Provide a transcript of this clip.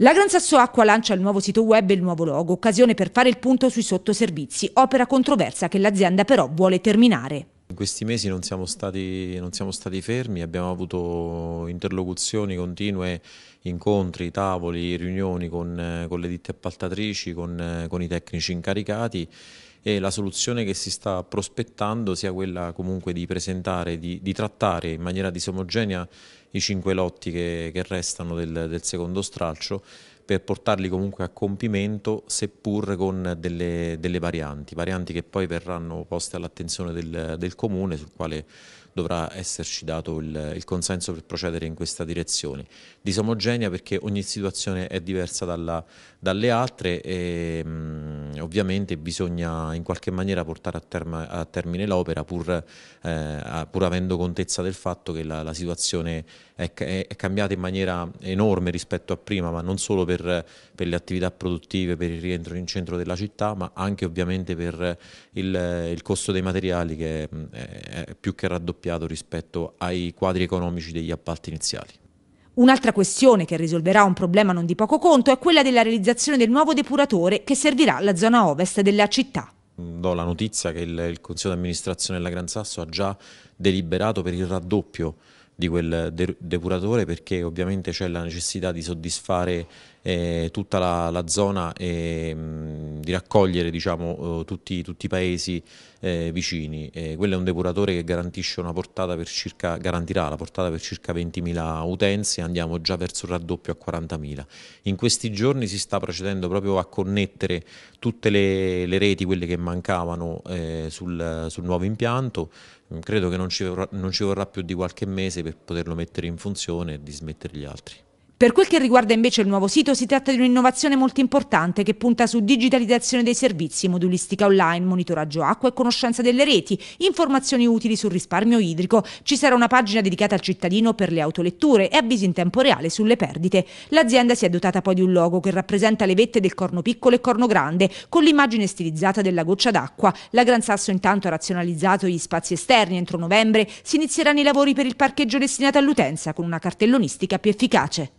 La Gran Sasso Acqua lancia il nuovo sito web e il nuovo logo, occasione per fare il punto sui sottoservizi, opera controversa che l'azienda però vuole terminare questi mesi non siamo, stati, non siamo stati fermi, abbiamo avuto interlocuzioni continue, incontri, tavoli, riunioni con, con le ditte appaltatrici, con, con i tecnici incaricati e la soluzione che si sta prospettando sia quella comunque di presentare, di, di trattare in maniera disomogenea i cinque lotti che, che restano del, del secondo stralcio per portarli comunque a compimento, seppur con delle, delle varianti, varianti che poi verranno poste all'attenzione del, del, Comune, sul quale dovrà esserci dato il, il, consenso per procedere in questa direzione. Disomogenea perché ogni situazione è diversa dalla, dalle altre e... Mh, mm, ovviamente bisogna in qualche maniera portare a, term a termine l'opera pur, eh, pur, avendo contezza del fatto che la, la situazione è, è, cambiata in maniera enorme rispetto a prima, ma non solo per, per, le attività produttive, per il rientro in centro della città, ma anche ovviamente per il, il costo dei materiali che mm, è, è più che raddoppiato rispetto ai quadri economici degli appalti iniziali. Un'altra questione che risolverà un problema non di poco conto è quella della realizzazione del nuovo depuratore che servirà la zona ovest della città. Do la notizia che il, il Consiglio di amministrazione della Gran Sasso ha già deliberato per il raddoppio di quel de depuratore perché ovviamente c'è la necessità di soddisfare eh, tutta la, la zona e mh, mm, di raccogliere diciamo, eh, tutti, tutti, i paesi eh, vicini. Eh, quello è un depuratore che garantisce una portata per circa, garantirà la portata per circa 20.000 utenze, andiamo già verso il raddoppio a 40.000. In questi giorni si sta procedendo proprio a connettere tutte le, le reti, quelle che mancavano eh, sul, sul nuovo impianto, credo che non ci, vorrà, non ci vorrà più di qualche mese per poterlo mettere in funzione e dismettere gli altri. Per quel che riguarda invece il nuovo sito, si tratta di un'innovazione molto importante che punta su digitalizzazione dei servizi, modulistica online, monitoraggio acqua e conoscenza delle reti, informazioni utili sul risparmio idrico. Ci sarà una pagina dedicata al cittadino per le autoletture e avvisi in tempo reale sulle perdite. L'azienda si è dotata poi di un logo che rappresenta le vette del corno piccolo e corno grande, con l'immagine stilizzata della goccia d'acqua. La Gran Sasso intanto ha razionalizzato gli spazi esterni. Entro novembre si inizieranno i lavori per il parcheggio destinato all'utenza, con una cartellonistica più efficace.